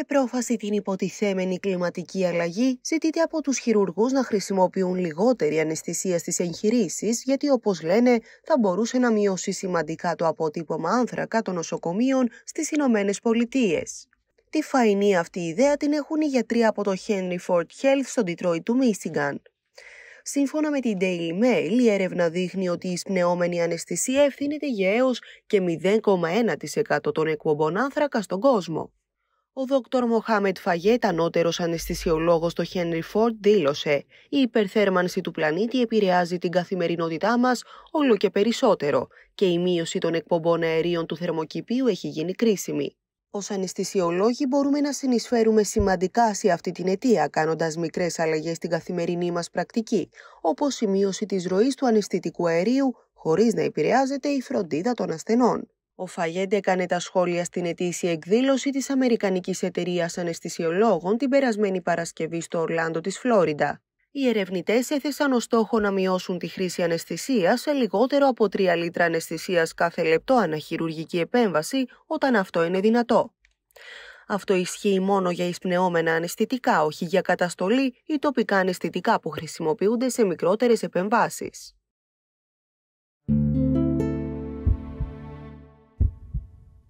Με πρόφαση την υποτιθέμενη κλιματική αλλαγή, ζητείται από τους χειρουργούς να χρησιμοποιούν λιγότερη αναισθησία στις εγχειρήσεις, γιατί όπως λένε, θα μπορούσε να μειώσει σημαντικά το αποτύπωμα άνθρακα των νοσοκομείων στις Ηνωμένες Πολιτείες. Τη φαϊνή αυτή ιδέα την έχουν οι γιατροί από το Henry Ford Health στο Detroit του Michigan. Σύμφωνα με την Daily Mail, η έρευνα δείχνει ότι η εισπνεώμενη αναισθησία ευθύνεται για έως και 0,1% των εκπομπών άνθρακα στον κόσμο. Ο Δόκτωρ Μοχάμετ Φαγέτ, ανώτερος αναισθησιολόγος στο Henry Ford, δήλωσε: Η υπερθέρμανση του πλανήτη επηρεάζει την καθημερινότητά μας όλο και περισσότερο και η μείωση των εκπομπών αερίων του θερμοκηπίου έχει γίνει κρίσιμη. Ως αναισθησιολόγοι, μπορούμε να συνεισφέρουμε σημαντικά σε αυτή την αιτία, κάνοντας μικρές αλλαγές στην καθημερινή μας πρακτική, όπως η μείωση της ροής του αναισθητικού αερίου, χωρίς να επηρεάζεται η φροντίδα των ασθενών. Ο Φαγέντε έκανε τα σχόλια στην ετήσια εκδήλωση της Αμερικανικής Εταιρείας Αναισθησιολόγων την περασμένη Παρασκευή στο Ορλάντο της Φλόριντα. Οι ερευνητές έθεσαν ως στόχο να μειώσουν τη χρήση αναισθησίας σε λιγότερο από 3 λίτρα αναισθησίας κάθε λεπτό αναχειρουργική επέμβαση, όταν αυτό είναι δυνατό. Αυτό ισχύει μόνο για εισπνεώμενα αναισθητικά, όχι για καταστολή ή τοπικά αναισθητικά που χρησιμοποιούνται σε μικρότερες επεμβάσεις.